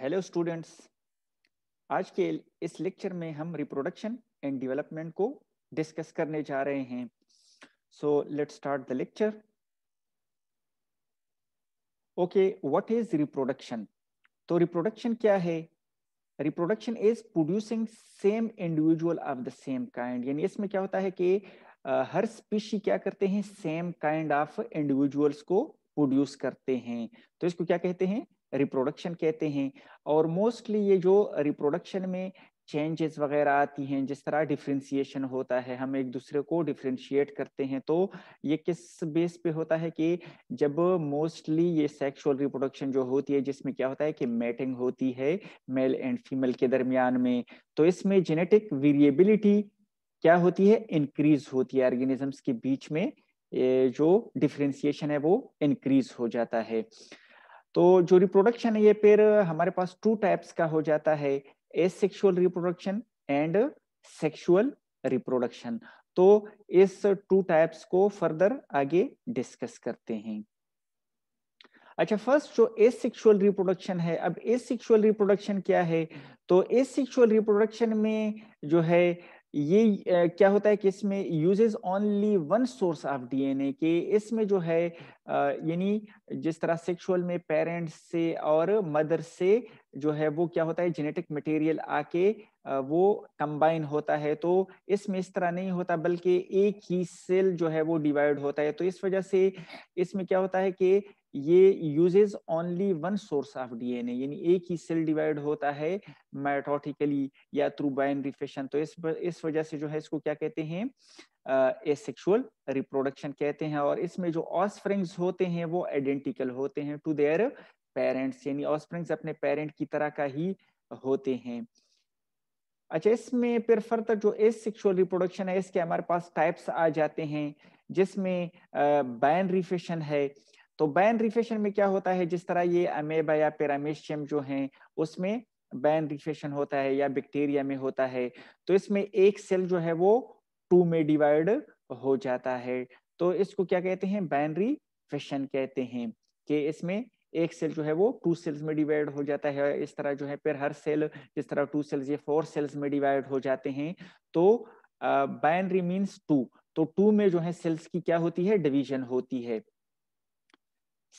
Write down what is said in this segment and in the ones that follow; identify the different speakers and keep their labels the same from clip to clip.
Speaker 1: hello students आज के इस लेक्चर में हम रिप्रोडक्शन एंड डेवलपमेंट को डिस्कस करने जा रहे हैं so let start the lecture okay what is reproduction तो रिप्रोडक्शन क्या है reproduction is producing same individual of the same kind यानी इसमें क्या होता है कि uh, हर स्पीशी क्या करते हैं सेम काइंड ऑफ इंडिविजुअल्स को प्रोड्यूस करते हैं तो इसको क्या कहते हैं रिप्रोडक्शन कहते हैं और मोस्टली ये जो रिप्रोडक्शन में चेंजेस वगैरह आती हैं जिस तरह डिफ्रेंशिएशन होता है हम एक दूसरे को डिफ्रेंशिएट करते हैं तो ये किस बेस पे होता है कि जब मोस्टली ये सेक्सुअल रिप्रोडक्शन जो होती है जिसमें क्या होता है कि मैटिंग होती है मेल एंड फीमेल के दरमियान में तो इसमें जेनेटिक वेरिएबिलिटी क्या होती है इंक्रीज होती है ऑर्गेनिजम्स के बीच में जो डिफ्रेंसिएशन है वो इंक्रीज हो जाता है तो जो रिप्रोडक्शन है ये पेर हमारे पास टू टाइप्स का हो जाता है asexual reproduction and sexual reproduction तो इस टू टाइप्स को फर्दर आगे डिस्कस करते हैं अच्छा फर्स्ट जो ए सेक्शुअल रिप्रोडक्शन है अब ए सेक्शुअल रिप्रोडक्शन क्या है तो ए सेक्शुअल रिप्रोडक्शन में जो है ये क्या होता है कि इसमें uses only one source of DNA के इसमें जो है यानी जिस तरह सेक्सुअल में पेरेंट्स से और मदर से जो है वो क्या होता है जेनेटिक मटेरियल आके वो कंबाइन होता है तो इसमें इस तरह नहीं होता बल्कि एक ही सेल जो है वो डिवाइड होता है तो इस वजह से इसमें क्या होता है कि ये uses only one source of DNA यानी एक ही सेल डिवाइड होता है माइटोटिकली या थ्रू बाइनरी फैशन तो इस इस वजह से जो है इसको क्या कहते हैं ए सेक्सुअल रिप्रोडक्शन कहते हैं और इसमें जो ऑस्प्रिंग्स होते हैं वो आइडेंटिकल होते हैं टू देयर पेरेंट्स यानी ऑस्प्रिंग्स अपने पेरेंट की तरह का ही होते हैं अच्छा इसमें फिर फर्दर जो एस सेक्सुअल रिप्रोडक्शन है इसके हमारे पास टाइप्स आ जाते हैं जिसमें बैन uh, रिफेशन है तो बैन रिफेशन में क्या होता है जिस तरह ये अमेबा या पेरामेशियम जो हैं उसमें बैन रिफेशन होता है या बैक्टीरिया में होता है तो इसमें एक सेल जो है वो टू में डिवाइड हो जाता है तो इसको क्या कहते हैं बाइनरी फिशन कहते हैं कि इसमें एक सेल जो है वो टू सेल्स में डिवाइड हो जाता है इस तरह जो है फिर हर सेल जिस तरह टू सेल्स ये फोर सेल्स में डिवाइड हो जाते हैं तो बाइनरी मीन्स टू तो टू में जो है सेल्स की क्या होती है डिवीजन होती है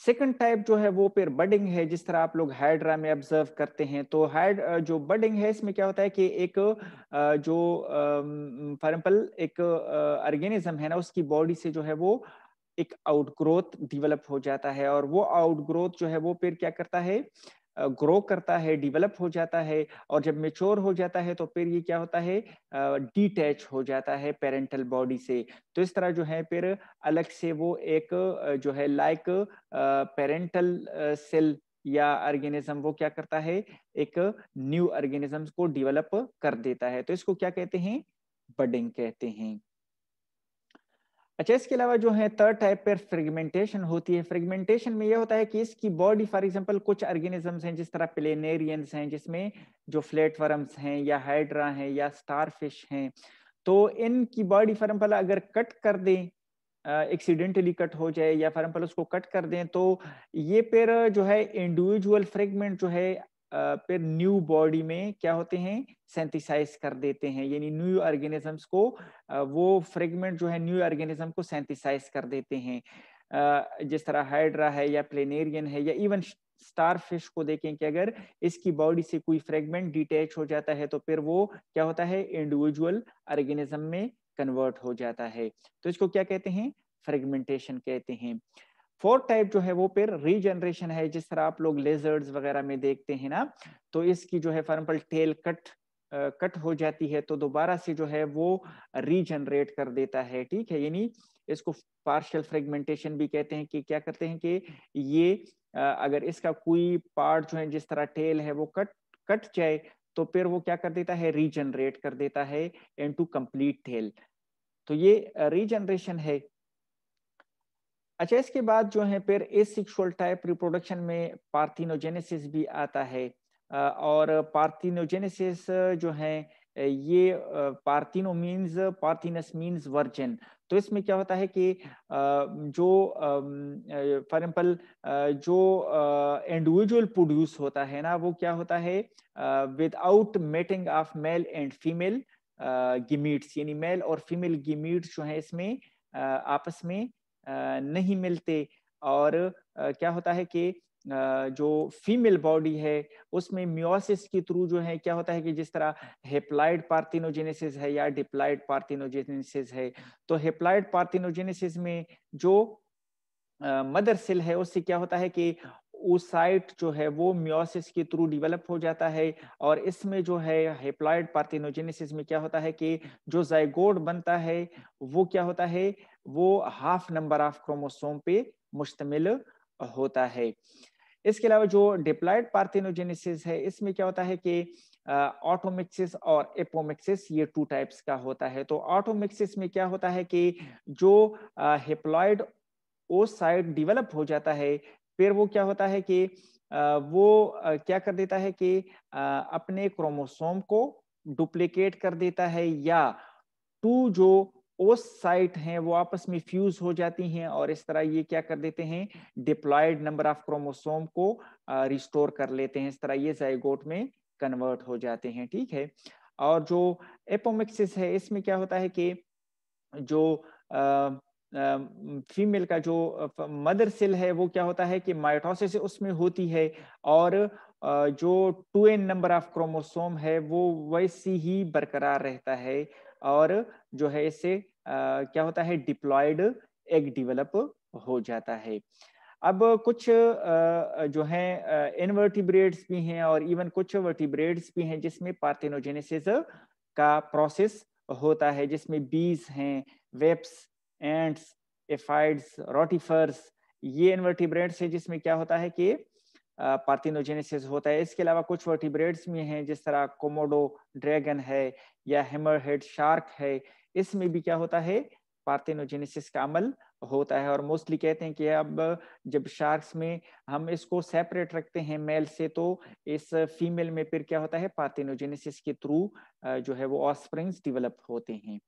Speaker 1: सेकंड टाइप जो है वो फिर बडिंग है जिस तरह आप लोग हाइड्रा में ऑब्जर्व करते हैं तो हाइड जो बडिंग है इसमें क्या होता है कि एक जो फॉर एग्जाम्पल एक ऑर्गेनिज्म है ना उसकी बॉडी से जो है वो एक आउटग्रोथ डेवलप हो जाता है और वो आउटग्रोथ जो है वो फिर क्या करता है ग्रो करता है डिवेलप हो जाता है और जब मेच्योर हो जाता है तो फिर ये क्या होता है डिटैच हो जाता है पेरेंटल बॉडी से तो इस तरह जो है फिर अलग से वो एक जो है लाइक पेरेंटल सेल या ऑर्गेनिज्म वो क्या करता है एक न्यू ऑर्गेनिज्म को डेवलप कर देता है तो इसको क्या कहते हैं बडिंग कहते हैं अच्छा इसके अलावा जो है थर्ड टाइप पर फ्रेगमेंटेशन होती है फ्रेगमेंटेशन में यह होता है कि इसकी बॉडी फॉर एग्जांपल कुछ ऑर्गेनिजम्स हैं जिस तरह प्लेनेरियंस हैं जिसमें जो फ्लेट वर्म्स हैं या हाइड्रा हैं या स्टारफिश हैं तो इनकी बॉडी फॉर एम्पल अगर कट कर दें एक्सीडेंटली कट हो जाए या फॉर एग्जाम्पल उसको कट कर दें तो ये पेर जो है इंडिविजुअल फ्रेगमेंट जो है फिर न्यू बॉडी में क्या होते हैं सेंथिसाइज कर देते हैं यानी न्यू ऑर्गेनिजम्स को वो फ्रेगमेंट जो है न्यू ऑर्गेनिज्म को सेंथिसाइज कर देते हैं जिस तरह हाइड्रा है या प्लेनेरियन है या इवन स्टार फिश को देखें कि अगर इसकी बॉडी से कोई फ्रेगमेंट डिटैच हो जाता है तो फिर वो क्या होता है इंडिविजुअल ऑर्गेनिज्म में कन्वर्ट हो जाता है तो इसको क्या कहते हैं फ्रेगमेंटेशन कहते हैं फोर्थ टाइप जो है वो फिर रीजनरेशन है जिस तरह आप लोग लेजर्स वगैरह में देखते हैं ना तो इसकी जो है for example tail cut cut हो जाती है तो दोबारा से जो है वो रीजनरेट कर देता है ठीक है यानी इसको पार्शियल फ्रेगमेंटेशन भी कहते हैं कि क्या करते हैं कि ये अगर इसका कोई पार्ट जो है जिस तरह टेल है वो कट कट जाए तो फिर वो क्या कर देता है रीजनरेट कर देता है इनटू कंप्लीट टेल तो ये रीजनरेशन है अच्छा इसके बाद जो है फिर ए सिक्सुअल टाइप रिप्रोडक्शन में पार्थिनोजेनेसिस भी आता है और पार्थिनोजेनेसिस जो है ये parthenos means parthenos means virgin तो इसमें क्या होता है कि जो फॉर एग्जाम्पल जो इंडिविजुअल प्रोड्यूस होता है ना वो क्या होता है without mating of male and female gametes यानी मेल और फीमेल गिमीट्स जो है इसमें आपस में नहीं मिलते और क्या होता है कि जो फीमेल बॉडी है उसमें म्योसिस के थ्रू जो है क्या होता है कि जिस तरह हेप्लाइड पार्थिनोजेनेसिस है या डिप्लाइड पार्थिनोजेनेसिस है तो हेप्लाइड पार्थिनोजेनेसिस में जो मदर सेल है उससे क्या होता है कि ओसाइट जो है वो म्योसिस के थ्रू डेवलप हो जाता है और इसमें जो है हेप्लॉइड पार्थिनोजेनेसिस में क्या होता है कि जो जायगोड बनता है वो क्या होता है वो हाफ नंबर ऑफ क्रोमोसोम पे मुश्तमिल होता है इसके अलावा जो डिप्लॉयड पार्थिनोजेनेसिस है इसमें क्या होता है कि ऑटोमिक्सिस और एपोमिक्सिस ये टू टाइप्स का होता है तो ऑटोमिक्सिस में क्या होता है कि जो हेप्लॉयड ओसाइट डेवलप हो जाता है फिर वो क्या होता है कि वो क्या कर देता है कि अपने क्रोमोसोम को डुप्लीकेट कर देता है या टू जो ओस साइट हैं वो आपस में फ्यूज हो जाती हैं और इस तरह ये क्या कर देते हैं डिप्लॉयड नंबर ऑफ क्रोमोसोम को रिस्टोर कर लेते हैं इस तरह ये जयगोट में कन्वर्ट हो जाते हैं ठीक है और जो एपोमिक्सिस है इसमें क्या होता है कि जो आ, फीमेल का जो मदर सेल है वो क्या होता है कि माइटोसिस उसमें होती है और जो two N number of chromosome है वो वैसी ही बरकरार रहता है और जो है इससे क्या होता है डिप्लॉयड एग डेवलप हो जाता है अब कुछ जो है इनवर्टिब्रेड्स भी हैं और इवन कुछ वर्टिब्रेड्स भी हैं जिसमें पार्थेनोजेनेसिस का प्रोसेस होता है जिसमें बीज हैं वेब्स एंड्स एफाइड्स रोटिफर्स ये इनवर्टिब्रेट्स हैं जिसमें क्या होता है कि पार्थिनोजेनेसिस होता है इसके अलावा कुछ वर्टिब्रेट्स में हैं जिस तरह कोमोडो ड्रैगन है या हेमर हेड शार्क है इसमें भी क्या होता है पार्थिनोजेनेसिस का अमल होता है और मोस्टली कहते हैं कि अब जब शार्क्स में हम इसको सेपरेट रखते हैं मेल से तो इस फीमेल में फिर क्या होता है पार्थिनोजेनेसिस के थ्रू जो है वो ऑस्प्रिंग्स डिवेलप होते हैं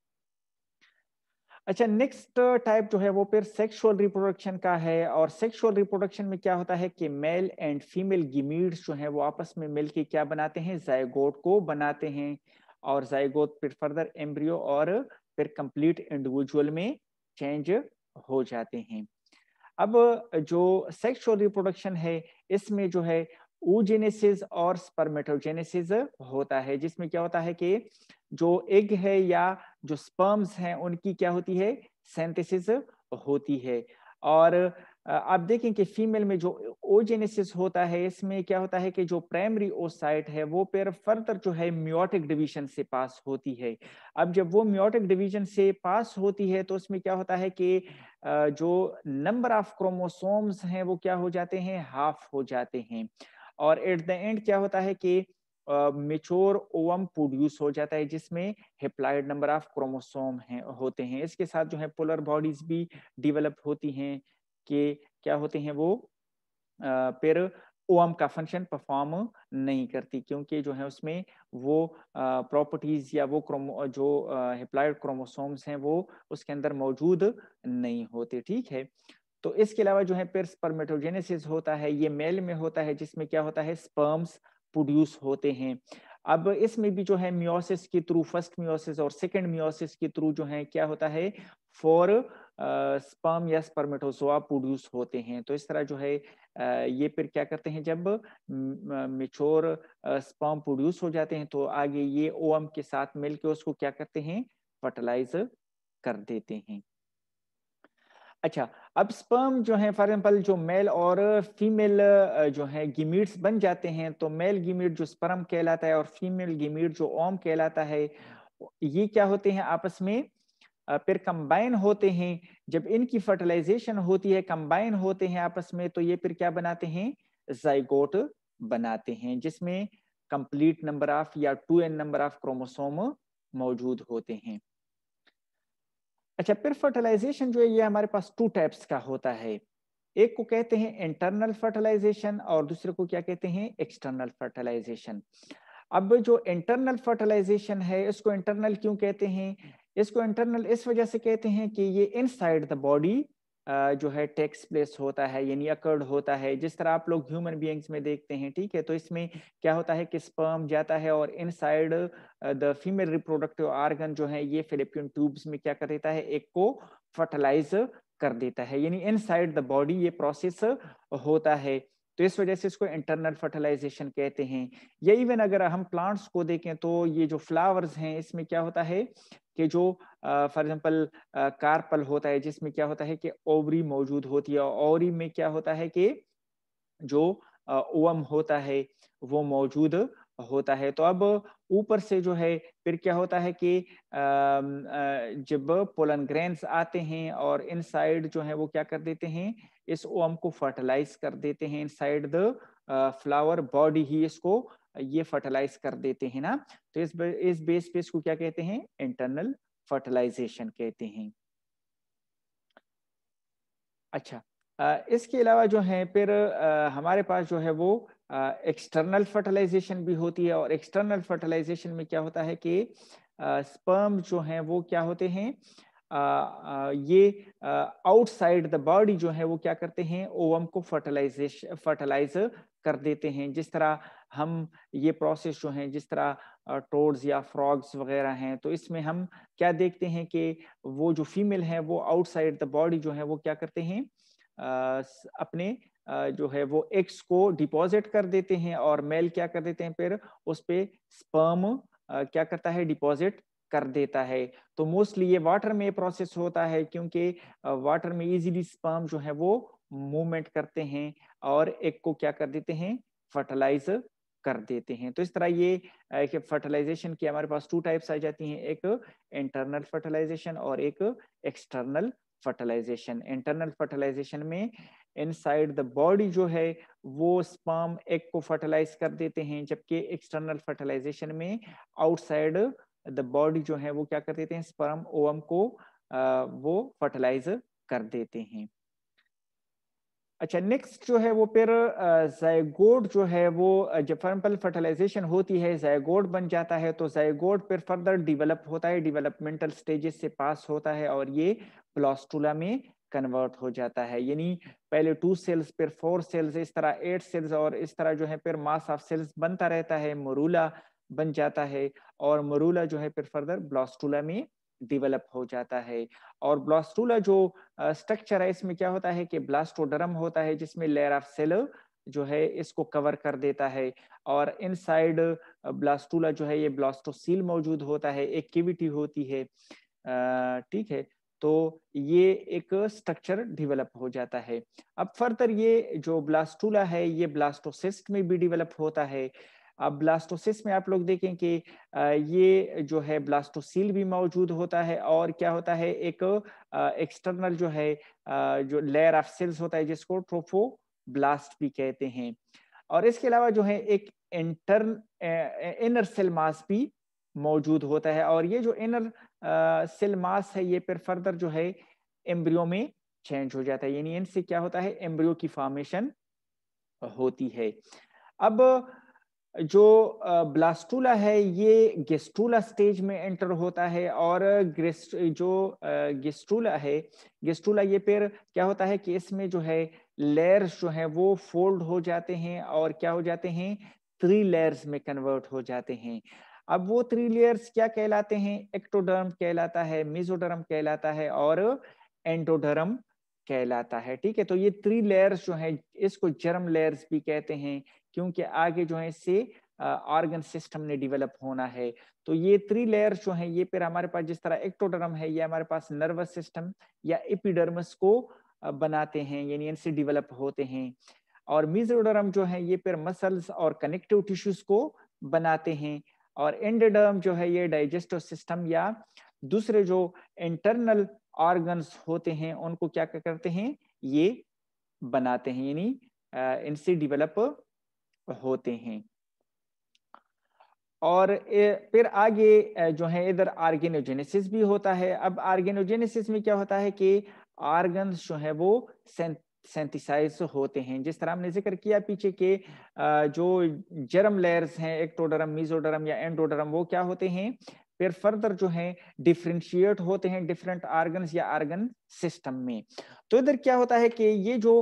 Speaker 1: अच्छा नेक्स्ट टाइप जो है वो फिर सेक्सुअल रिप्रोडक्शन का है और सेक्सुअल रिप्रोडक्शन में क्या होता है कि मेल एंड फीमेल गिमीड्स जो है वो आपस में मिल के क्या बनाते हैं जायगोट को बनाते हैं और जायगोट फिर फर्दर एम्ब्रियो और फिर कंप्लीट इंडिविजुअल में चेंज हो जाते हैं अब जो सेक्सुअल रिप्रोडक्शन है इसमें जो है ऊजेनेसिस और स्पर्मेटोजेनेसिस होता है जिसमें क्या होता है कि जो एग है या जो स्पर्म्स हैं उनकी क्या होती है सेंथेसिस होती है और आप देखें कि फीमेल में जो ओजेनेसिस होता है इसमें क्या होता है कि जो प्राइमरी ओसाइट है वो पेर फर्दर जो है म्योटिक डिवीजन से पास होती है अब जब वो म्योटिक डिवीजन से पास होती है तो उसमें क्या होता है कि जो नंबर ऑफ क्रोमोसोम्स हैं वो क्या हो जाते हैं हाफ हो जाते हैं और एट द एंड क्या होता है कि मेच्योर ओवम प्रोड्यूस हो जाता है जिसमें हेप्लाइड नंबर ऑफ क्रोमोसोम हैं होते हैं इसके साथ जो है पोलर बॉडीज भी डिवेलप होती हैं कि क्या होते हैं वो फिर ओम का फंक्शन परफॉर्म नहीं करती क्योंकि जो है उसमें वो प्रॉपर्टीज या वो क्रोमो जो हेप्लाइड क्रोमोसोम्स हैं वो उसके अंदर मौजूद नहीं होते ठीक है तो इसके अलावा जो है फिर स्पर्मेटोजेनेसिस होता है ये मेल में होता है जिसमें क्या होता है स्पर्म्स प्रोड्यूस होते हैं अब इसमें भी जो है मियोसिस के थ्रू फर्स्ट मियोसिस और सेकंड मियोसिस के थ्रू जो है क्या होता है फॉर स्पर्म या स्पर्मेटोसोआ प्रोड्यूस होते हैं तो इस तरह जो है ये फिर क्या करते हैं जब मेच्योर स्पर्म प्रोड्यूस हो जाते हैं तो आगे ये ओम के साथ मिलकर उसको क्या करते हैं फर्टिलाइज कर देते हैं अच्छा अब स्पर्म जो है फॉर एग्जाम्पल जो मेल और फीमेल जो है गिमीट्स बन जाते हैं तो मेल गिमीट जो स्पर्म कहलाता है और फीमेल गिमीट जो ओम कहलाता है ये क्या होते हैं आपस में फिर कंबाइन होते हैं जब इनकी फर्टिलाइजेशन होती है कंबाइन होते हैं आपस में तो ये फिर क्या बनाते हैं जाइगोट बनाते हैं जिसमें कंप्लीट नंबर ऑफ या two N number of chromosome मौजूद होते हैं अच्छा फिर फर्टिलाइजेशन जो है ये हमारे पास टू टाइप्स का होता है एक को कहते हैं इंटरनल फर्टिलाइजेशन और दूसरे को क्या कहते हैं एक्सटर्नल फर्टिलाइजेशन अब जो इंटरनल फर्टिलाइजेशन है इसको इंटरनल क्यों कहते हैं इसको इंटरनल इस वजह से कहते हैं कि ये इनसाइड द बॉडी जो है टेक्स प्लेस होता है यानी अकर्ड होता है जिस तरह आप लोग ह्यूमन बीइंग्स में देखते हैं ठीक है तो इसमें क्या होता है कि स्पर्म जाता है और inside the female reproductive organ जो है ये फिलिपियन ट्यूब्स में क्या कर देता है एक को फर्टिलाइज कर देता है यानी इनसाइड द बॉडी ये प्रोसेस होता है तो इस वजह से इसको इंटरनल फर्टिलाइजेशन कहते हैं या इवन अगर हम प्लांट्स को देखें तो ये जो फ्लावर्स हैं इसमें क्या होता है कि जो फॉर एग्जांपल कार्पल होता है जिसमें क्या होता है कि ओवरी मौजूद होती है ओवरी में क्या होता है कि जो ओवम होता है वो मौजूद होता है तो अब ऊपर से जो है फिर क्या होता है कि जब पोलन ग्रेन्स आते हैं और इनसाइड जो है वो क्या कर देते हैं इस ओम को फर्टिलाइज कर देते हैं इनसाइड द फ्लावर बॉडी ही इसको ये फर्टिलाइज कर देते हैं ना तो इस इस बेस पे इसको क्या कहते हैं इंटरनल फर्टिलाइजेशन कहते हैं अच्छा इसके अलावा जो है फिर हमारे पास जो है वो एक्सटर्नल फर्टिलाइजेशन भी होती है और एक्सटर्नल फर्टिलाइजेशन में क्या होता है कि स्पर्म जो है वो क्या होते हैं ये आउटसाइड द बॉडी जो है वो क्या करते हैं ओवम को फर्टिलाइजेशन फर्टिलाइज कर देते हैं जिस तरह हम ये प्रोसेस जो हैं जिस तरह टोड्स या फ्रॉग्स वगैरह हैं तो इसमें हम क्या देखते हैं कि वो जो फीमेल है वो आउटसाइड द बॉडी जो है वो क्या करते हैं अपने जो है वो एग्स को डिपॉजिट कर देते हैं और मेल क्या कर देते हैं फिर उस पर स्पर्म क्या करता है डिपॉजिट कर देता है तो मोस्टली ये वाटर में प्रोसेस होता है क्योंकि वाटर में इजीली स्पर्म जो है वो मूवमेंट करते हैं और एक को क्या कर देते हैं फर्टिलाइज कर देते हैं तो इस तरह ये फर्टिलाइजेशन की हमारे पास टू टाइप्स आ जाती हैं एक इंटरनल फर्टिलाइजेशन और एक एक्सटर्नल फर्टिलाइजेशन इंटरनल फर्टिलाइजेशन में इनसाइड द बॉडी जो है वो स्पर्म एग को फर्टिलाइज कर देते हैं जबकि एक्सटर्नल फर्टिलाइजेशन में आउटसाइड द बॉडी जो है वो क्या कर देते हैं स्पर्म ओवम को आ, वो फर्टिलाइज कर देते हैं अच्छा नेक्स्ट जो है वो फिर जयगोड जो है वो जब फर्मपल फर्टिलाइजेशन होती है जयगोड बन जाता है तो जयगोड फिर फर्दर डेवलप होता है डेवलपमेंटल स्टेजेस से पास होता है और ये प्लास्टूला में कन्वर्ट हो जाता है यानी पहले टू सेल्स फिर फोर सेल्स इस तरह एट सेल्स और इस तरह जो है फिर मास ऑफ सेल्स बनता रहता है मरूला बन जाता है और मरूला जो है फिर फर्दर ब्लास्टूला में डिवेलप हो जाता है और ब्लास्टूला जो स्ट्रक्चर है इसमें क्या होता है कि ब्लास्टोडरम होता है जिसमें लेयर ऑफ सेल जो है इसको कवर कर देता है और इनसाइड ब्लास्टूला जो है ये ब्लास्टोसील मौजूद होता है एक किविटी होती है ठीक है तो ये एक स्ट्रक्चर डेवलप हो जाता है अब फर्दर ये जो ब्लास्टूला है ये ब्लास्टोसिस्ट में भी डेवलप होता है अब ब्लास्टोसिस में आप लोग देखें कि ये जो है ब्लास्टोसील भी मौजूद होता है और क्या होता है एक एक्सटर्नल जो है जो लेयर ऑफ सेल्स होता है जिसको ट्रोफो ब्लास्ट भी कहते हैं और इसके अलावा जो है एक इंटर्न इनर सेल मास भी मौजूद होता है और ये जो इनर सेल मास है ये फिर फर्दर जो है एम्ब्रियो में चेंज हो जाता है यानी इनसे क्या होता है एम्ब्रियो की फॉर्मेशन होती है अब जो ब्लास्टूला है ये गेस्टूला स्टेज में एंटर होता है और जो गेस्टूला है गेस्टूला ये पेर क्या होता है कि इसमें जो है लेयर्स जो है वो फोल्ड हो जाते हैं और क्या हो जाते हैं थ्री लेयर्स में कन्वर्ट हो जाते हैं अब वो थ्री लेयर्स क्या कहलाते हैं एक्टोडर्म कहलाता है मिजोडर्म कहलाता है और एंटोडर्म कहलाता है ठीक है तो ये थ्री लेयर्स जो है इसको जर्म लेयर्स भी कहते हैं क्योंकि आगे जो है इससे ऑर्गन सिस्टम ने डेवलप होना है तो ये थ्री लेयर जो है ये फिर हमारे पास जिस तरह एक्टोडर्म है ये हमारे पास नर्वस सिस्टम या एपिडर्मस को बनाते हैं यानी इनसे डेवलप होते हैं और मिजोडर्म जो है ये फिर मसल्स और कनेक्टिव टिश्यूज को बनाते हैं और एंडोडर्म जो है ये डाइजेस्टिव सिस्टम या दूसरे जो इंटरनल ऑर्गन्स होते हैं उनको क्या करते हैं ये बनाते हैं यानी इनसे डेवलप होते हैं और फिर आगे जो है इधर आर्गेनोजेनेसिस भी होता है अब आर्गेनोजेनेसिस में क्या होता है कि आर्गन जो है वो सेंथिसाइज होते हैं जिस तरह हमने जिक्र किया पीछे के जो जर्म लेयर्स हैं एक्टोडरम मीजोडरम या एंडोडरम वो क्या होते हैं फिर फर्दर जो है डिफ्रेंशिएट होते हैं डिफरेंट आर्गन या आर्गन सिस्टम में तो इधर क्या होता है कि ये जो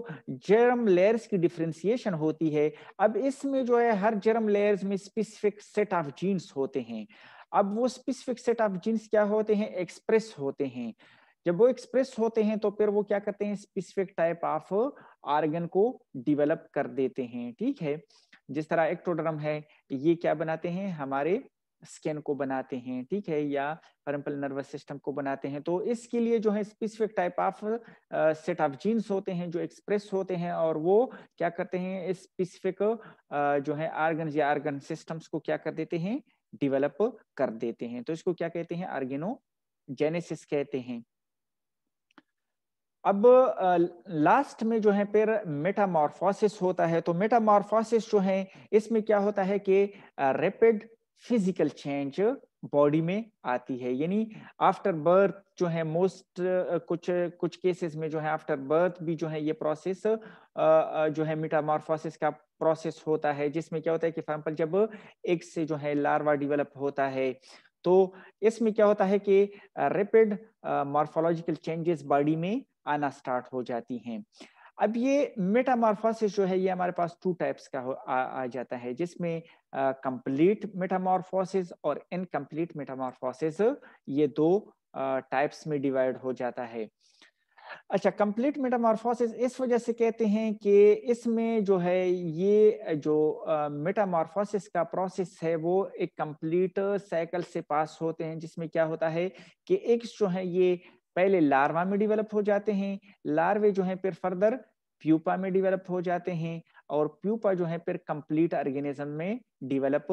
Speaker 1: जर्म लेयर्स की डिफ्रेंसिएशन होती है अब इसमें जो है हर जर्म लेयर्स में स्पेसिफिक सेट ऑफ जीन्स होते हैं अब वो स्पेसिफिक सेट ऑफ जीन्स क्या होते हैं एक्सप्रेस होते हैं जब वो एक्सप्रेस होते हैं तो फिर वो क्या करते हैं स्पेसिफिक टाइप ऑफ आर्गन को डिवेलप कर देते हैं ठीक है जिस तरह एक्टोडर्म है ये क्या बनाते हैं हमारे स्किन को बनाते हैं ठीक है या परम्पल नर्वस सिस्टम को बनाते हैं तो इसके लिए जो है specific type of set of genes होते हैं जो एक्सप्रेस होते हैं और वो क्या करते हैं स्पेसिफिक जो है आर्गन या आर्गन सिस्टम्स को क्या कर देते हैं डिवेलप कर देते हैं तो इसको क्या कहते हैं आर्गेनो जेनेसिस कहते हैं अब लास्ट में जो है फिर मेटामॉर्फोसिस होता है तो मेटामॉर्फोसिस जो है इसमें क्या होता है कि रेपिड फिजिकल चेंज बॉडी में आती है यानी आफ्टर बर्थ जो है मोस्ट कुछ कुछ केसेस में जो है आफ्टर बर्थ भी जो है ये प्रोसेस जो है मिटामॉर्फोसिस का प्रोसेस होता है जिसमें क्या होता है कि फॉर एग्जाम्पल जब एक से जो है लार्वा डेवलप होता है तो इसमें क्या होता है कि रेपिड मॉर्फोलॉजिकल चेंजेस बॉडी में आना स्टार्ट हो जाती हैं अब ये मेटामॉर्फोसिस जो है ये हमारे पास टू टाइप्स का आ, आ जाता है जिसमें कंप्लीट मेटामॉर्फोसिस और इनकम्प्लीट मेटामॉर्फोसिस ये दो टाइप्स में डिवाइड हो जाता है अच्छा कंप्लीट मेटामॉर्फोसिस इस वजह से कहते हैं कि इसमें जो है ये जो मेटामॉर्फोसिस का प्रोसेस है वो एक कंप्लीट साइकिल से पास होते हैं जिसमें क्या होता है कि एक जो है ये पहले लार्वा में डिवेलप हो जाते हैं लार्वे जो है फिर फर्दर प्यूपा में डिवेलप हो जाते हैं और प्यूपा जो है फिर कंप्लीट ऑर्गेनिज्म में डिवेलप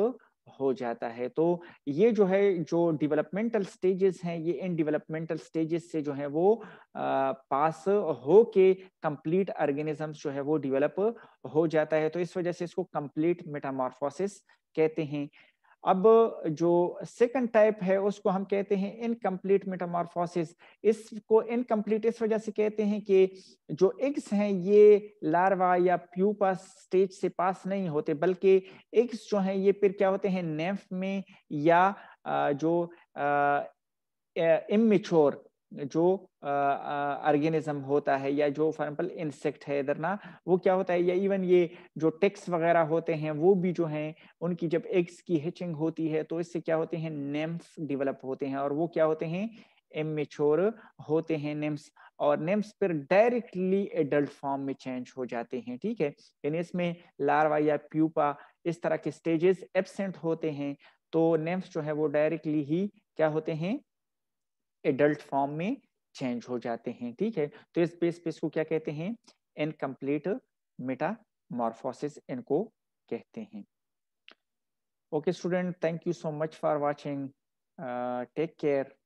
Speaker 1: हो जाता है तो ये जो है जो डेवलपमेंटल स्टेजेस हैं ये इन डेवलपमेंटल स्टेजेस से जो है वो आ, पास हो के कंप्लीट ऑर्गेनिज्म जो है वो डेवलप हो जाता है तो इस वजह से इसको कंप्लीट मेटामॉर्फोसिस कहते हैं अब जो सेकंड टाइप है उसको हम कहते हैं इनकम्प्लीट मेटामॉर्फोसिस इसको इनकम्प्लीट इस वजह से कहते हैं कि जो एग्स हैं ये लार्वा या प्यूपा स्टेज से पास नहीं होते बल्कि एग्स जो हैं ये फिर क्या होते हैं नेफ में या जो इमेच्योर जो ऑर्गेनिज्म होता है या जो फॉर एग्जाम्पल इंसेक्ट है इधर ना वो क्या होता है या इवन ये जो टेक्स वगैरह होते हैं वो भी जो हैं उनकी जब एग्स की हिचिंग होती है तो इससे क्या होते हैं नेम्स डेवलप होते हैं और वो क्या होते हैं इमेच्योर होते हैं नेम्स और नेम्स पर डायरेक्टली एडल्ट फॉर्म में चेंज हो जाते हैं ठीक है यानी इसमें लार्वा या प्यूपा इस तरह के स्टेजेस एबसेंट होते हैं तो नेम्स जो है वो डायरेक्टली ही क्या होते हैं एडल्ट फॉर्म में चेंज हो जाते हैं ठीक है तो इस बेस पे इसको क्या कहते हैं इनकम्प्लीट मेटामॉर्फोसिस इनको कहते हैं okay student thank you so much for watching take care